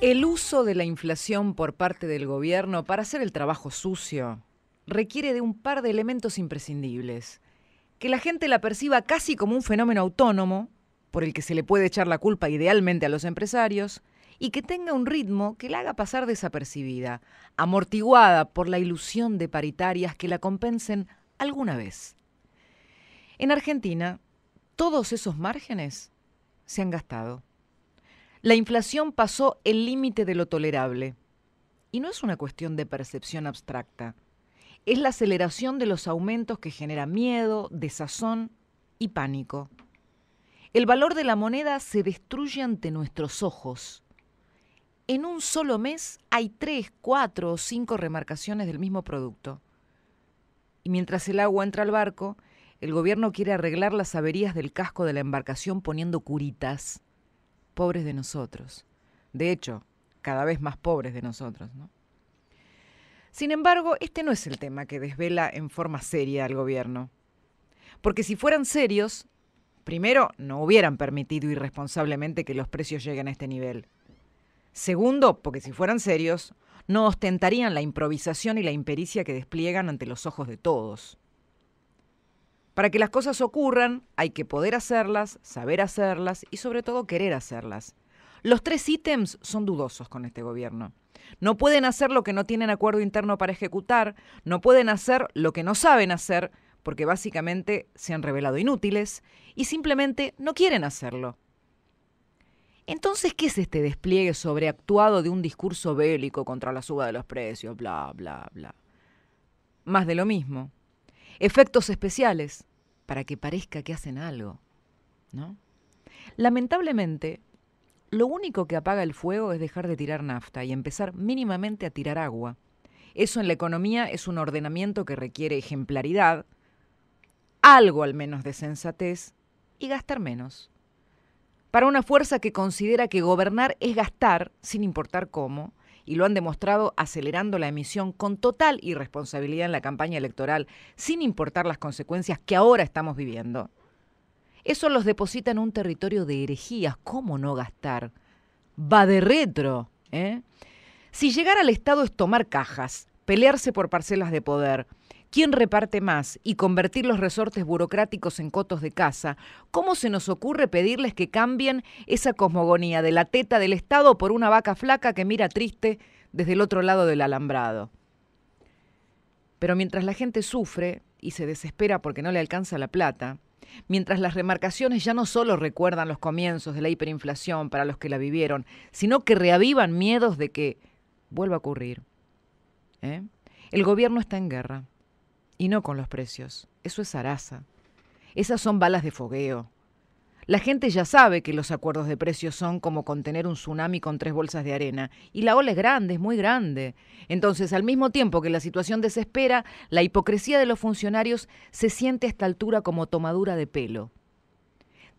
El uso de la inflación por parte del gobierno para hacer el trabajo sucio requiere de un par de elementos imprescindibles. Que la gente la perciba casi como un fenómeno autónomo, por el que se le puede echar la culpa idealmente a los empresarios, y que tenga un ritmo que la haga pasar desapercibida, amortiguada por la ilusión de paritarias que la compensen alguna vez. En Argentina, todos esos márgenes se han gastado. La inflación pasó el límite de lo tolerable. Y no es una cuestión de percepción abstracta. Es la aceleración de los aumentos que genera miedo, desazón y pánico. El valor de la moneda se destruye ante nuestros ojos. En un solo mes hay tres, cuatro o cinco remarcaciones del mismo producto. Y mientras el agua entra al barco, el gobierno quiere arreglar las averías del casco de la embarcación poniendo curitas pobres de nosotros. De hecho, cada vez más pobres de nosotros. Sin embargo, este no es el tema que desvela en forma seria al gobierno. Porque si fueran serios, primero, no hubieran permitido irresponsablemente que los precios lleguen a este nivel. Segundo, porque si fueran serios, no ostentarían la improvisación y la impericia que despliegan ante los ojos de todos. Para que las cosas ocurran hay que poder hacerlas, saber hacerlas y sobre todo querer hacerlas. Los tres ítems son dudosos con este gobierno. No pueden hacer lo que no tienen acuerdo interno para ejecutar, no pueden hacer lo que no saben hacer, porque básicamente se han revelado inútiles y simplemente no quieren hacerlo. Entonces, ¿qué es este despliegue sobreactuado de un discurso bélico contra la suba de los precios, bla, bla, bla? Más de lo mismo. Efectos especiales, para que parezca que hacen algo, ¿no? Lamentablemente, lo único que apaga el fuego es dejar de tirar nafta y empezar mínimamente a tirar agua. Eso en la economía es un ordenamiento que requiere ejemplaridad, algo al menos de sensatez y gastar menos. Para una fuerza que considera que gobernar es gastar, sin importar cómo, y lo han demostrado acelerando la emisión con total irresponsabilidad en la campaña electoral, sin importar las consecuencias que ahora estamos viviendo. Eso los deposita en un territorio de herejías. ¿Cómo no gastar? Va de retro. ¿eh? Si llegar al Estado es tomar cajas, pelearse por parcelas de poder, quién reparte más y convertir los resortes burocráticos en cotos de casa, ¿cómo se nos ocurre pedirles que cambien esa cosmogonía de la teta del Estado por una vaca flaca que mira triste desde el otro lado del alambrado? Pero mientras la gente sufre y se desespera porque no le alcanza la plata, mientras las remarcaciones ya no solo recuerdan los comienzos de la hiperinflación para los que la vivieron, sino que reavivan miedos de que vuelva a ocurrir. ¿eh? El gobierno está en guerra y no con los precios. Eso es araza Esas son balas de fogueo. La gente ya sabe que los acuerdos de precios son como contener un tsunami con tres bolsas de arena. Y la ola es grande, es muy grande. Entonces, al mismo tiempo que la situación desespera, la hipocresía de los funcionarios se siente a esta altura como tomadura de pelo.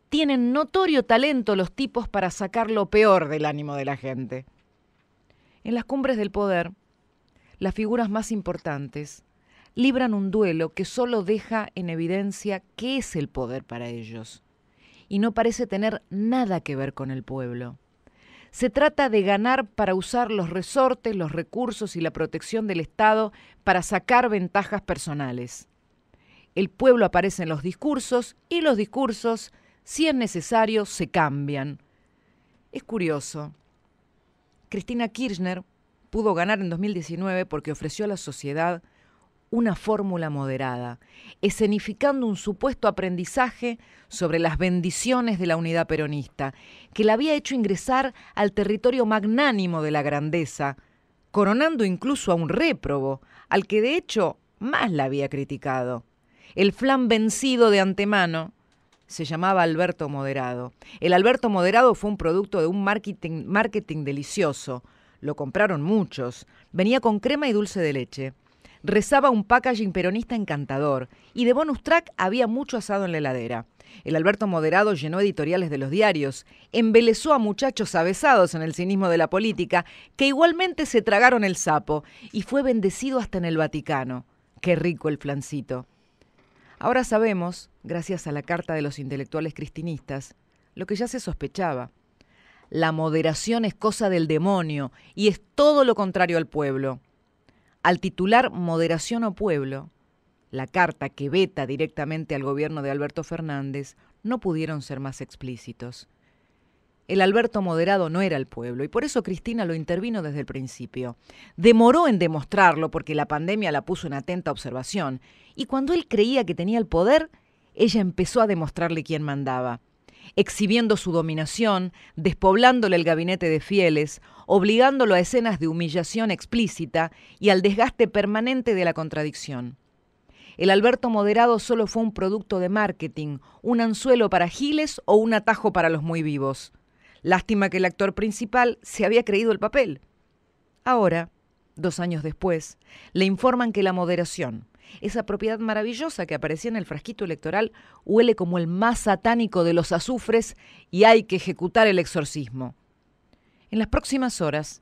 Tienen notorio talento los tipos para sacar lo peor del ánimo de la gente. En las cumbres del poder, las figuras más importantes libran un duelo que solo deja en evidencia qué es el poder para ellos y no parece tener nada que ver con el pueblo. Se trata de ganar para usar los resortes, los recursos y la protección del Estado para sacar ventajas personales. El pueblo aparece en los discursos y los discursos, si es necesario, se cambian. Es curioso. Cristina Kirchner pudo ganar en 2019 porque ofreció a la sociedad una fórmula moderada, escenificando un supuesto aprendizaje sobre las bendiciones de la unidad peronista, que la había hecho ingresar al territorio magnánimo de la grandeza, coronando incluso a un réprobo, al que de hecho más la había criticado. El flan vencido de antemano se llamaba Alberto Moderado. El Alberto Moderado fue un producto de un marketing, marketing delicioso. Lo compraron muchos. Venía con crema y dulce de leche rezaba un packaging peronista encantador y de bonus track había mucho asado en la heladera. El Alberto Moderado llenó editoriales de los diarios, embelezó a muchachos avesados en el cinismo de la política, que igualmente se tragaron el sapo, y fue bendecido hasta en el Vaticano. Qué rico el flancito. Ahora sabemos, gracias a la carta de los intelectuales cristinistas, lo que ya se sospechaba. La moderación es cosa del demonio y es todo lo contrario al pueblo al titular Moderación o Pueblo, la carta que veta directamente al gobierno de Alberto Fernández, no pudieron ser más explícitos. El Alberto moderado no era el pueblo y por eso Cristina lo intervino desde el principio. Demoró en demostrarlo porque la pandemia la puso en atenta observación y cuando él creía que tenía el poder, ella empezó a demostrarle quién mandaba exhibiendo su dominación, despoblándole el gabinete de fieles, obligándolo a escenas de humillación explícita y al desgaste permanente de la contradicción. El Alberto moderado solo fue un producto de marketing, un anzuelo para giles o un atajo para los muy vivos. Lástima que el actor principal se había creído el papel. Ahora, dos años después, le informan que la moderación, esa propiedad maravillosa que aparecía en el frasquito electoral huele como el más satánico de los azufres y hay que ejecutar el exorcismo. En las próximas horas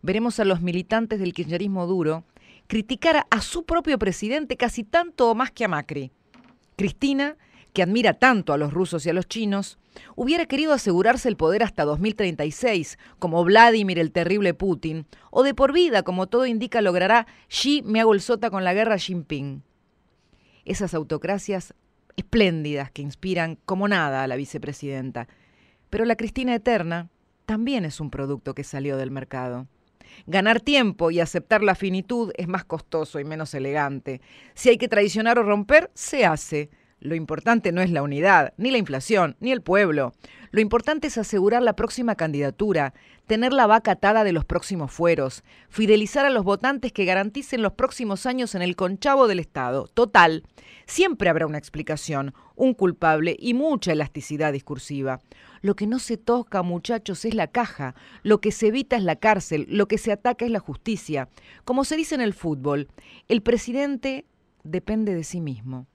veremos a los militantes del kirchnerismo duro criticar a su propio presidente casi tanto o más que a Macri. Cristina, que admira tanto a los rusos y a los chinos, Hubiera querido asegurarse el poder hasta 2036, como Vladimir el terrible Putin, o de por vida, como todo indica logrará Xi me hago el sota con la guerra Jinping. Esas autocracias espléndidas que inspiran como nada a la vicepresidenta. Pero la Cristina Eterna también es un producto que salió del mercado. Ganar tiempo y aceptar la finitud es más costoso y menos elegante. Si hay que traicionar o romper, se hace. Lo importante no es la unidad, ni la inflación, ni el pueblo. Lo importante es asegurar la próxima candidatura, tener la vaca atada de los próximos fueros, fidelizar a los votantes que garanticen los próximos años en el conchavo del Estado. Total, siempre habrá una explicación, un culpable y mucha elasticidad discursiva. Lo que no se toca, muchachos, es la caja, lo que se evita es la cárcel, lo que se ataca es la justicia. Como se dice en el fútbol, el presidente depende de sí mismo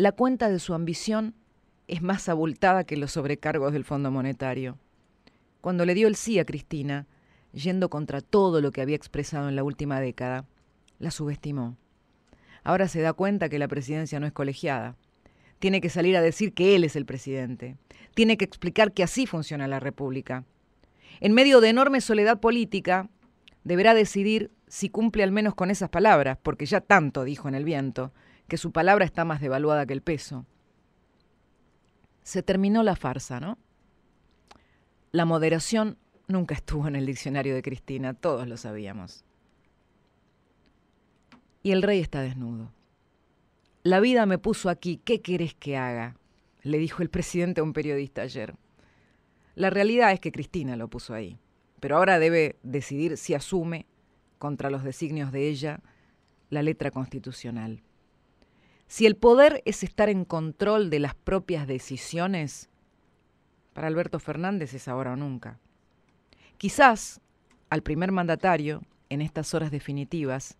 la cuenta de su ambición es más abultada que los sobrecargos del Fondo Monetario. Cuando le dio el sí a Cristina, yendo contra todo lo que había expresado en la última década, la subestimó. Ahora se da cuenta que la presidencia no es colegiada. Tiene que salir a decir que él es el presidente. Tiene que explicar que así funciona la República. En medio de enorme soledad política, deberá decidir si cumple al menos con esas palabras, porque ya tanto dijo en el viento, que su palabra está más devaluada que el peso. Se terminó la farsa, ¿no? La moderación nunca estuvo en el diccionario de Cristina, todos lo sabíamos. Y el rey está desnudo. La vida me puso aquí, ¿qué querés que haga? le dijo el presidente a un periodista ayer. La realidad es que Cristina lo puso ahí, pero ahora debe decidir si asume, contra los designios de ella, la letra constitucional. Si el poder es estar en control de las propias decisiones, para Alberto Fernández es ahora o nunca. Quizás al primer mandatario, en estas horas definitivas,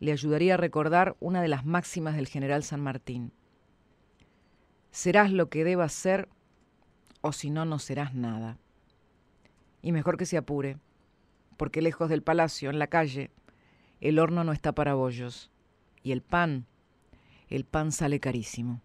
le ayudaría a recordar una de las máximas del general San Martín. Serás lo que debas ser o si no, no serás nada. Y mejor que se apure, porque lejos del palacio, en la calle, el horno no está para bollos y el pan el pan sale carísimo.